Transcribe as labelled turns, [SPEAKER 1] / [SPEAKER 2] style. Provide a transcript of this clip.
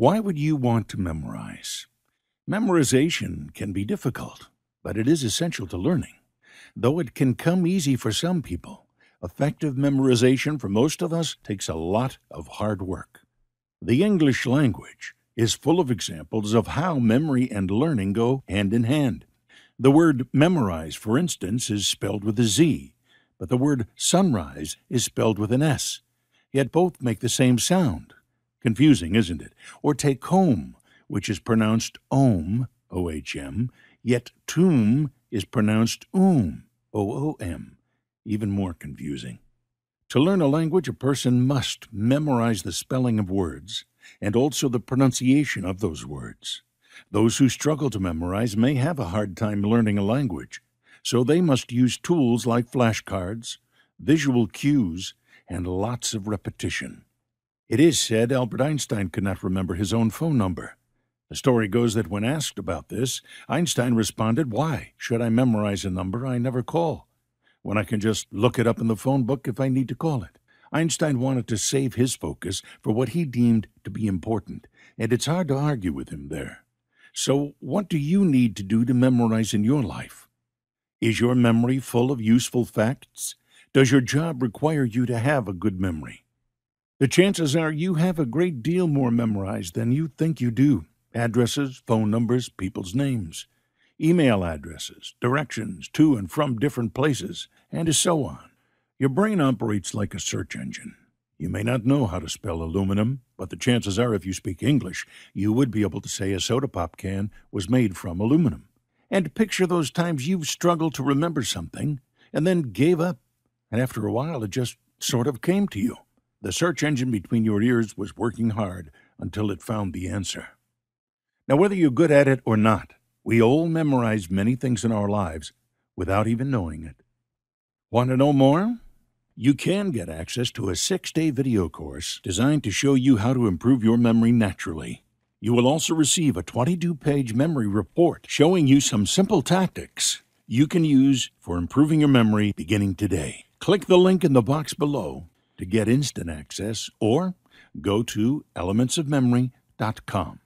[SPEAKER 1] Why would you want to memorize? Memorization can be difficult, but it is essential to learning. Though it can come easy for some people, effective memorization for most of us takes a lot of hard work. The English language is full of examples of how memory and learning go hand in hand. The word memorize, for instance, is spelled with a Z, but the word sunrise is spelled with an S. Yet both make the same sound, Confusing, isn't it? Or take home, which is pronounced om, O H M, yet tomb is pronounced oom, um, O O M. Even more confusing. To learn a language, a person must memorize the spelling of words and also the pronunciation of those words. Those who struggle to memorize may have a hard time learning a language, so they must use tools like flashcards, visual cues, and lots of repetition. It is said Albert Einstein could not remember his own phone number. The story goes that when asked about this, Einstein responded, Why should I memorize a number I never call when I can just look it up in the phone book if I need to call it? Einstein wanted to save his focus for what he deemed to be important, and it's hard to argue with him there. So, what do you need to do to memorize in your life? Is your memory full of useful facts? Does your job require you to have a good memory? The chances are you have a great deal more memorized than you think you do addresses, phone numbers, people's names, email addresses, directions to and from different places, and so on. Your brain operates like a search engine. You may not know how to spell aluminum, but the chances are if you speak English, you would be able to say a soda pop can was made from aluminum. And picture those times you've struggled to remember something and then gave up, and after a while it just sort of came to you. The search engine between your ears was working hard until it found the answer. Now, whether you're good at it or not, we all memorize many things in our lives without even knowing it. Want to know more? You can get access to a six day video course designed to show you how to improve your memory naturally. You will also receive a 22 page memory report showing you some simple tactics you can use for improving your memory beginning today. Click the link in the box below to get instant access or go to elementsofmemory.com.